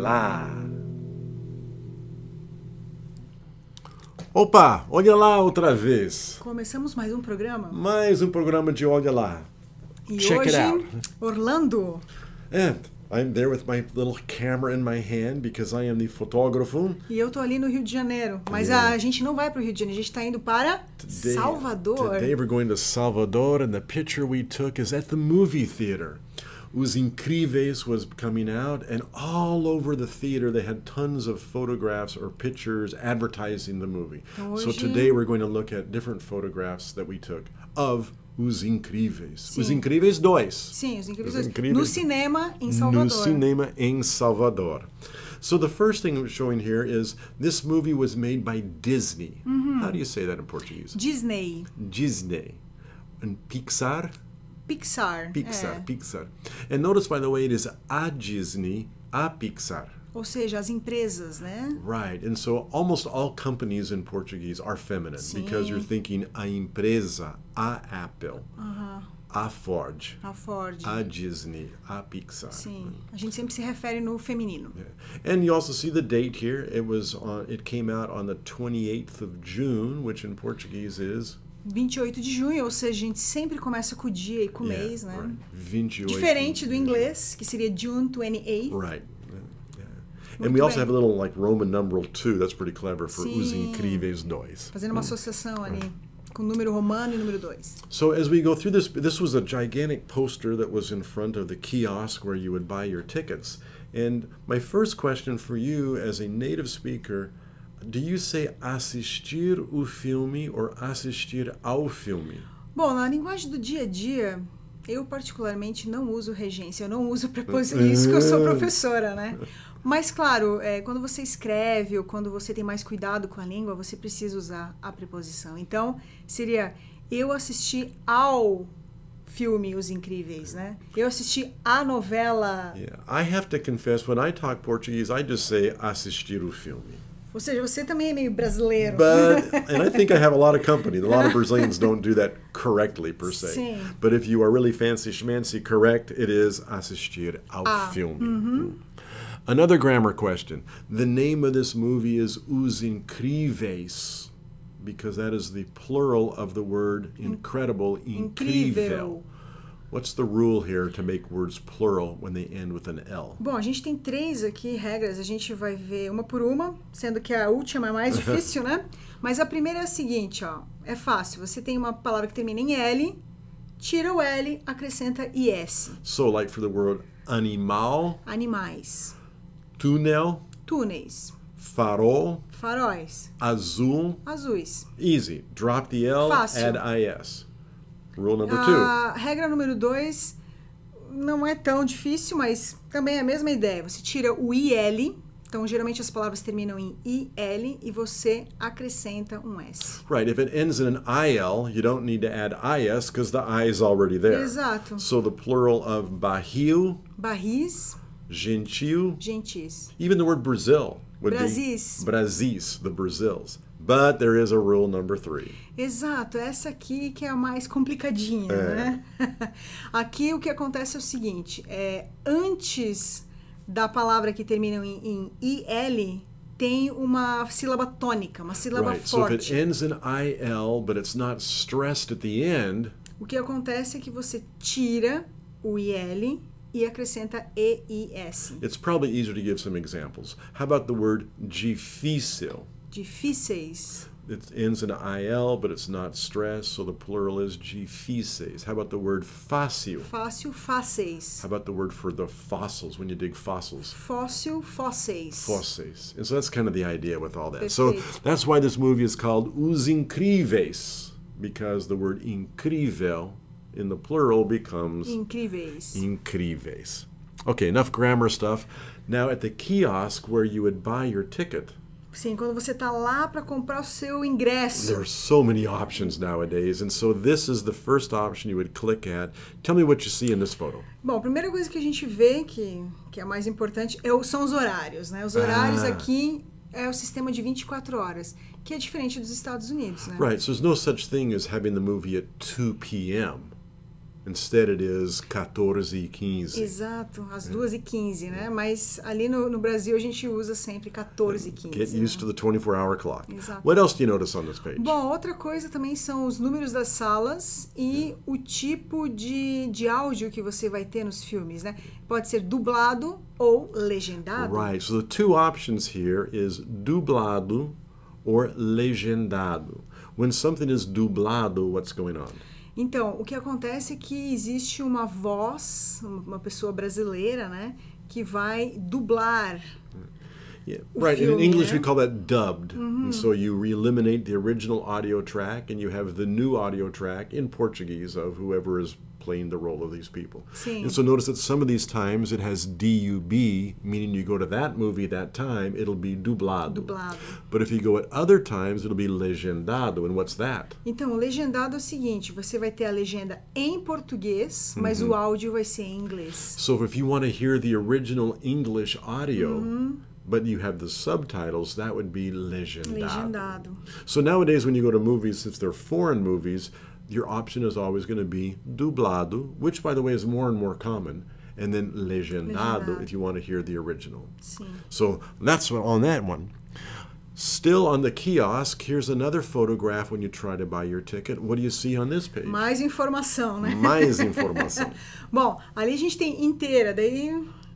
lá! Opa, olha lá outra vez. Começamos mais um programa? Mais um programa de Olha Lá. E Check hoje, it out. Orlando. And I'm there with my little camera in my hand because I am the photographer. E eu tô ali no Rio de Janeiro, mas yeah. a gente não vai para o Rio de Janeiro, a gente está indo para today, Salvador. Today we're going to Salvador and the picture we took is at the movie theater. Os Incríveis was coming out, and all over the theater they had tons of photographs or pictures advertising the movie. Oh, so today we're going to look at different photographs that we took of Os Incríveis. Sim. Os Incríveis 2. Sim, Os Incríveis 2. No cinema em Salvador. No cinema em Salvador. So the first thing I'm showing here is this movie was made by Disney. Mm -hmm. How do you say that in Portuguese? Disney. Disney. And Pixar? Pixar. Pixar, é. Pixar. And notice, by the way, it is a Disney, a Pixar. Ou seja, as empresas, né? Right. And so almost all companies in Portuguese are feminine Sim. because you're thinking a empresa, a Apple. Uh -huh. A Ford, a Ford, a Disney, a Pixar. Sim, a gente sempre se refere no feminino. Yeah. And you also see the date here. It was on, uh, it came out on the 28th of June, which in Portuguese is 28 de junho, ou seja, a gente sempre começa com o dia e com o yeah, mês, né? Right. 28. Diferente do inglês, que seria June 28. Right. Muito And we bem. also have a little like Roman numeral 2. That's pretty clever for Sim. os incríveis dois. Fazendo uma associação ali. com o número romano e número dois So as we go through this, this was a gigantic poster that was in front of the kiosk where you would buy your tickets. And my first question for you as a native speaker do you say assistir o filme or assistir ao filme? Bom, na linguagem do dia a dia, eu particularmente não uso regência, eu não uso preposição, isso que eu sou é. professora, né? Mas claro, é, quando você escreve ou quando você tem mais cuidado com a língua, você precisa usar a preposição. Então, seria eu assisti ao filme Os Incríveis, né? Eu assisti a novela. Yeah. I have to confess, when I talk Portuguese, I just say assistir o filme. Ou seja, você também é meio brasileiro. But, and I think I have a lot of company. A lot of Brazilians don't do that correctly, per se. Sim. But if you are really fancy schmancy correct, it is assistir ao ah. filme. Uh -huh. Another grammar question. The name of this movie is Os Incríveis, because that is the plural of the word incredible, incrível. incrível. What's the rule here to make words plural when they end with an L? Bom, a gente tem três aqui regras, a gente vai ver uma por uma, sendo que a última é mais difícil, né? Mas a primeira é a seguinte, ó, é fácil. Você tem uma palavra que termina em L, tira o L, acrescenta IS. So like for the word animal, animais. Túnel, túneis. Farol, faróis. Azul, azuis. Easy. Drop the L, Fácil. add IS. Rule number ah, two. A regra número dois não é tão difícil, mas também é a mesma ideia. Você tira o IL, então geralmente as palavras terminam em IL e você acrescenta um S. Right, if it ends in an IL, you don't need to add IS because the I is already there. Exato. So the plural of barril, barris, gentil, gentis. Even the word Brazil would Brasis. be Brasis, the Brazils. But there is a rule number three. Exato, essa aqui que é a mais complicadinha, é. né? aqui o que acontece é o seguinte: é, antes da palavra que termina em, em IL, tem uma sílaba tônica, uma sílaba right. forte. So if it ends in IL, but it's not stressed at the end. O que acontece é que você tira o IL e acrescenta EIS. It's probably easier to give some examples. How about the word difícil? difíceis. It ends in IL, but it's not stressed, so the plural is difíceis. How about the word fácil? Fácil, fáceis. How about the word for the fossils, when you dig fossils? Fóssil, fósseis. Fósseis. And so that's kind of the idea with all that. Perfect. So that's why this movie is called Os Incríveis, because the word incrível in the plural becomes... Incríveis. Incríveis. Okay, enough grammar stuff. Now at the kiosk where you would buy your ticket... Sim, quando você está lá para comprar o seu ingresso. There are so many options nowadays, and so this is the first option you would click at. Tell me what you see in this photo. Bom, a primeira coisa que a gente vê que que é mais importante é, são os horários, né? Os horários ah. aqui é o sistema de 24 horas, que é diferente dos Estados Unidos, né? Right, so there's no such thing as having the movie at 2 p.m. Instead it is 14 e 15. Exato, é. as 2 e 15, né? Mas ali no, no, Brasil a gente usa sempre 14 e 15. Get used né? to the 24 hour clock. Exato. What else do you notice on this page? Bom, outra coisa também são os números das salas e é. o tipo de, de áudio que você vai ter nos filmes, né? Pode ser dublado ou legendado. Right, so the two options here is dublado or legendado. When something is dublado, what's going on? Então, o que acontece é que existe uma voz, uma pessoa brasileira, né, que vai dublar. Yeah. Right, filme, in English né? we call that dubbed. Uhum. And so you eliminate the original audio track and you have the new audio track in Portuguese of whoever is playing the role of these people. And so notice that some of these times it has dub, meaning you go to that movie that time, it'll be dublado. dublado. But if you go at other times, it'll be legendado. And what's that? Então, legendado é o seguinte, você vai ter a legenda em português, mas uh -huh. o áudio vai ser em inglês. So if you want to hear the original English audio, but you have the subtitles, that would be legendado. legendado. So nowadays, when you go to movies, if they're foreign movies, your option is always going to be dublado, which, by the way, is more and more common, and then legendado, if you want to hear the original. Sí. So that's on that one. Still on the kiosk, here's another photograph when you try to buy your ticket. What do you see on this page? Mais informação, né? Mais informação. Bom, ali a gente tem inteira, daí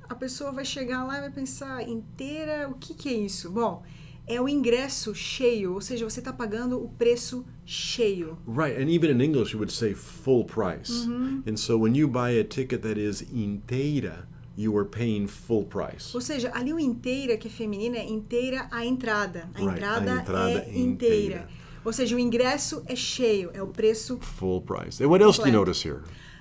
a pessoa vai chegar lá e vai pensar, inteira, o que, que é isso? Bom, é o ingresso cheio, ou seja, você está pagando o preço cheio. Right, and even in English you would say full price. Uhum. And so when you buy a ticket that is inteira, you are paying full price. Ou seja, ali o inteira que é feminina é inteira a entrada. A, right, entrada, a entrada, é inteira. inteira. Ou seja, o ingresso é cheio, é o preço full price. And what completo. else do you notice here?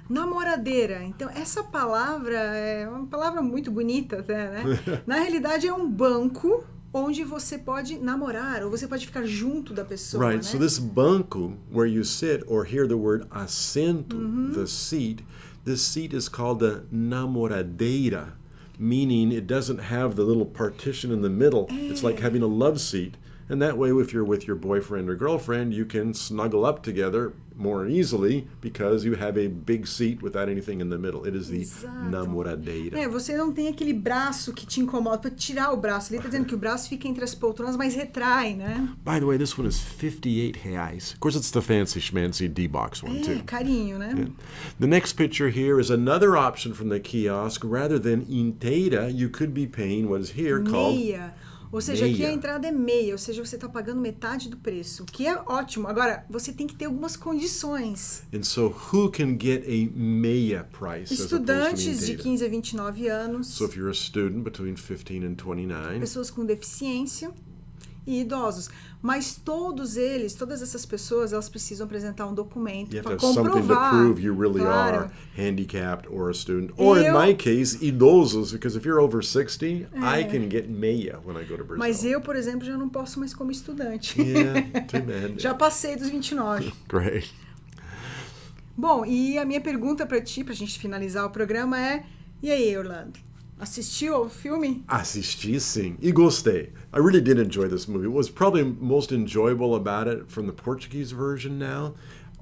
namoradeira. Então, essa palavra é uma palavra muito bonita, até, né? Na realidade, é um banco onde você pode namorar ou você pode ficar junto da pessoa. Right. Né? So this banco where you sit or hear the word assento, uh -huh. the seat, this seat is called the namoradeira, meaning it doesn't have the little partition in the middle. É. It's like having a love seat. And that way, if you're with your boyfriend or girlfriend, you can snuggle up together more easily because you have a big seat without anything in the middle. It is the Exato. namoradeira. É, você não tem aquele braço que te incomoda para tirar o braço. Ele está dizendo que o braço fica entre as poltronas, mas retrai, né? By the way, this one is 58 reais. Of course, it's the fancy schmancy D-box one é, too. carinho, né? Yeah. The next picture here is another option from the kiosk. Rather than inteira, you could be paying what is here Meia. called Ou seja, meia. aqui a entrada é meia, ou seja, você está pagando metade do preço, que é ótimo. Agora, você tem que ter algumas condições. And so who can get a meia price? Estudantes de 15 a 29 anos. So if you're a student between 15 and 29. Pessoas com deficiência e idosos. Mas todos eles, todas essas pessoas, elas precisam apresentar um documento para comprovar. Something to prove claro. handicapped or a student. Or eu... in my case, idosos, because if you're over 60, é. I can get MEIA when I go to Brazil. Mas eu, por exemplo, já não posso mais como estudante. Yeah, já passei dos 29. Great. Bom, e a minha pergunta para ti, para a gente finalizar o programa é, e aí, Orlando? Assistiu ao filme? Assisti, sim. E gostei. I really did enjoy this movie. What was probably most enjoyable about it from the Portuguese version now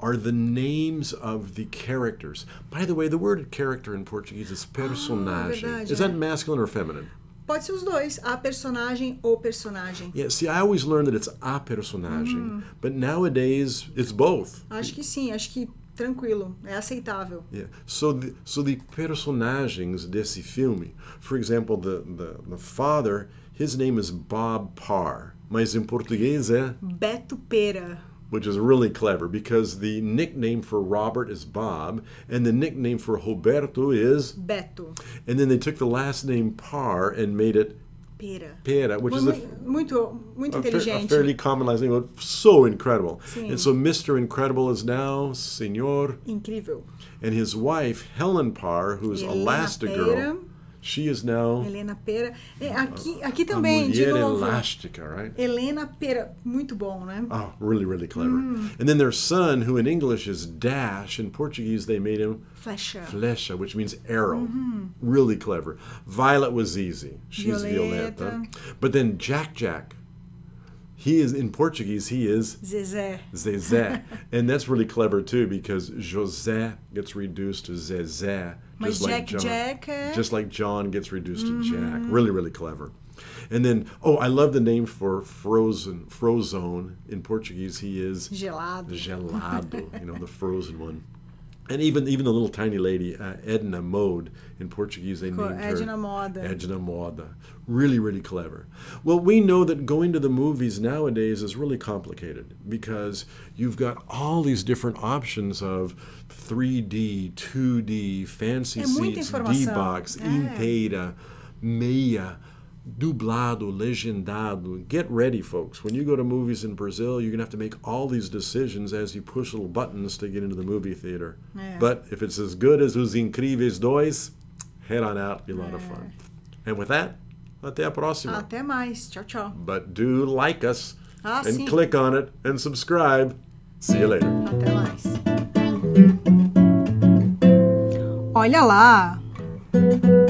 are the names of the characters. By the way, the word character in Portuguese is ah, personagem. Ah, verdade, is that é. masculine or feminine? Pode ser os dois, a personagem ou personagem. Yeah, see, I always learned that it's a personagem, mm. but nowadays it's both. Acho que sim, acho que tranquilo, é aceitável. Yeah. So the so the personagens desse filme, for example, the the, the father, his name is Bob Parr, mas em português é Beto Pera. Which is really clever because the nickname for Robert is Bob and the nickname for Roberto is Beto. And then they took the last name Parr and made it Pera. Pera, which well, is a, muito, muito a, inteligente. a fairly common last name, but so incredible. Sim. And so Mr. Incredible is now Senor. Incrível. And his wife, Helen Parr, who's Elena Elastigirl. Pera she is now. Helena Pera. É, aqui, aqui também, de novo. Elástica, right? Helena Pera. Muito bom, né? Oh, really, really clever. Mm. And then their son, who in English is Dash, in Portuguese they made him. Flecha. Flecha, which means arrow. Mm -hmm. Really clever. Violet was easy. She's Violeta. Violeta. But then Jack Jack. He is in Portuguese. He is Zezé. Zezé, and that's really clever too because José gets reduced to Zezé, just like John, Jack. Just like John gets reduced mm-hmm. to Jack. Mm. Really, really clever. And then, oh, I love the name for frozen, frozone in Portuguese. He is gelado. Gelado, you know, the frozen one. and even even the little tiny lady uh, Edna Mode in Portuguese they cool. named her Edna Moda. Edna Moda. Really, really clever. Well, we know that going to the movies nowadays is really complicated because you've got all these different options of 3D, 2D, fancy seats, D-box, é. inteira, meia dublado, legendado. Get ready, folks. When you go to movies in Brazil, you're going to have to make all these decisions as you push little buttons to get into the movie theater. Yeah. But if it's as good as Os Incríveis Dois, head on out. Be a lot yeah. of fun. And with that, até a próxima. Até mais. Tchau, tchau. But do like us ah, and sim. click on it and subscribe. See you later. Até mais. Olha lá.